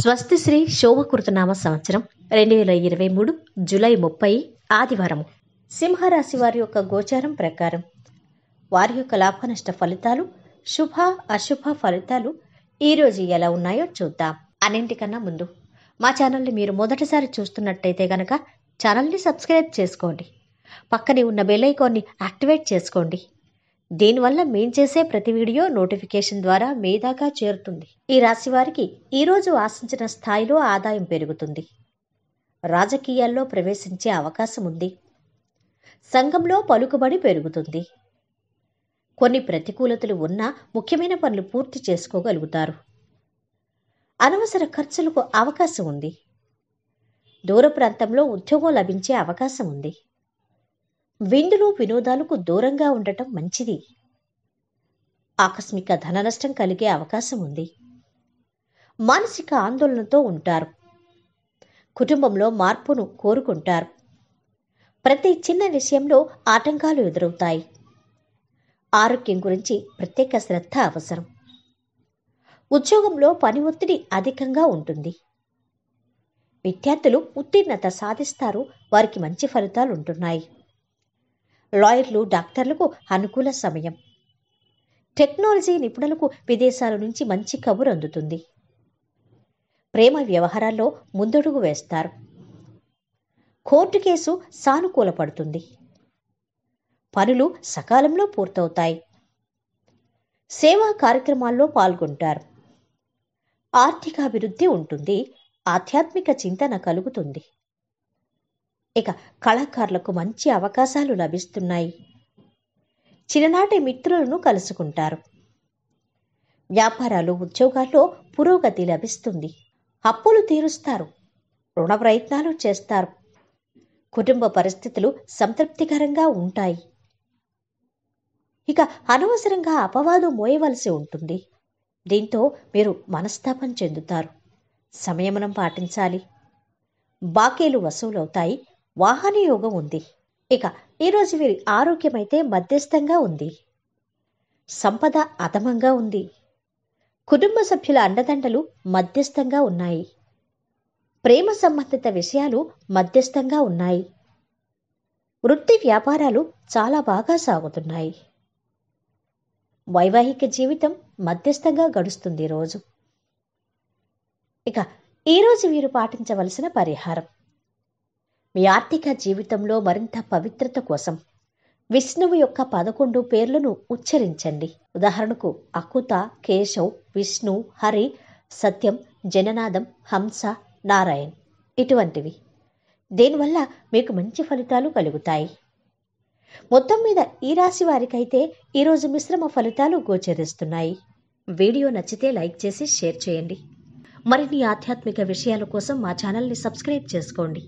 స్వస్తి స్వస్తిశ్రీ శోభకృతనామ సంవత్సరం రెండు వేల ఇరవై మూడు జూలై ముప్పై ఆదివారం సింహరాశి వారి యొక్క గోచారం ప్రకారం వారి యొక్క లాభనష్ట ఫలితాలు శుభ అశుభ ఫలితాలు ఈరోజు ఎలా ఉన్నాయో చూద్దాం అన్నింటికన్నా ముందు మా ఛానల్ని మీరు మొదటిసారి చూస్తున్నట్టయితే కనుక ఛానల్ని సబ్స్క్రైబ్ చేసుకోండి పక్కనే ఉన్న బెల్ ఐకాన్ని యాక్టివేట్ చేసుకోండి దీనివల్ల మేం చేసే ప్రతి వీడియో నోటిఫికేషన్ ద్వారా మీ దాకా చేరుతుంది ఈ రాశి వారికి ఈరోజు ఆశించిన స్థాయిలో ఆదాయం పెరుగుతుంది రాజకీయాల్లో ప్రవేశించే అవకాశం ఉంది సంఘంలో పలుకుబడి పెరుగుతుంది కొన్ని ప్రతికూలతలు ఉన్నా ముఖ్యమైన పనులు పూర్తి చేసుకోగలుగుతారు అనవసర ఖర్చులకు అవకాశం ఉంది దూర ప్రాంతంలో ఉద్యోగం లభించే అవకాశం ఉంది విందులు వినోదాలకు దూరంగా ఉండటం మంచిది ఆకస్మిక ధన నష్టం కలిగే అవకాశం ఉంది మానసిక ఆందోళనతో ఉంటారు కుటుంబంలో మార్పును కోరుకుంటారు ప్రతి చిన్న విషయంలో ఆటంకాలు ఎదురవుతాయి ఆరోగ్యం గురించి ప్రత్యేక శ్రద్ధ అవసరం ఉద్యోగంలో పని ఒత్తిడి అధికంగా ఉంటుంది విద్యార్థులు ఉత్తీర్ణత సాధిస్తారు వారికి మంచి ఫలితాలు ఉంటున్నాయి లాయర్లు డాక్టర్లకు అనుకూల సమయం టెక్నాలజీ నిపుణులకు విదేశాల నుంచి మంచి కబురు అందుతుంది ప్రేమ వ్యవహారాల్లో ముందడుగు వేస్తారు కోర్టు కేసు సానుకూల పడుతుంది పనులు సకాలంలో పూర్తవుతాయి సేవా కార్యక్రమాల్లో పాల్గొంటారు ఆర్థికాభివృద్ధి ఉంటుంది ఆధ్యాత్మిక చింతన కలుగుతుంది ఇక కళాకారులకు మంచి అవకాశాలు లభిస్తున్నాయి చిన్ననాటి మిత్రులను కలుసుకుంటారు వ్యాపారాలు ఉద్యోగాల్లో పురోగతి లభిస్తుంది అప్పులు తీరుస్తారు రుణ ప్రయత్నాలు చేస్తారు కుటుంబ పరిస్థితులు సంతృప్తికరంగా ఉంటాయి ఇక అనవసరంగా అపవాదు మోయవలసి ఉంటుంది దీంతో మీరు మనస్తాపం చెందుతారు సంయమనం పాటించాలి బాకీలు వసూలవుతాయి వాహన యోగం ఉంది ఇక ఈరోజు వీరి ఆరోగ్యమైతే మధ్యస్థంగా ఉంది సంపద అధమంగా ఉంది కుటుంబ సభ్యుల అండదండలు మధ్యస్థంగా ఉన్నాయి ప్రేమ సంబంధిత విషయాలు మధ్యస్థంగా ఉన్నాయి వృత్తి వ్యాపారాలు చాలా బాగా సాగుతున్నాయి వైవాహిక జీవితం మధ్యస్థంగా గడుస్తుంది రోజు ఇక ఈరోజు వీరు పాటించవలసిన పరిహారం మీ ఆర్థిక జీవితంలో మరింత పవిత్రత కోసం విష్ణువు యొక్క పదకొండు పేర్లను ఉచ్చరించండి ఉదాహరణకు అకుత కేశవ్ విష్ణు హరి సత్యం జననాదం హంస నారాయణ్ ఇటువంటివి దీనివల్ల మీకు మంచి ఫలితాలు కలుగుతాయి మొత్తం మీద ఈ రాశి వారికైతే ఈరోజు మిశ్రమ ఫలితాలు గోచరిస్తున్నాయి వీడియో నచ్చితే లైక్ చేసి షేర్ చేయండి మరిన్ని ఆధ్యాత్మిక విషయాల కోసం మా ఛానల్ని సబ్స్క్రైబ్ చేసుకోండి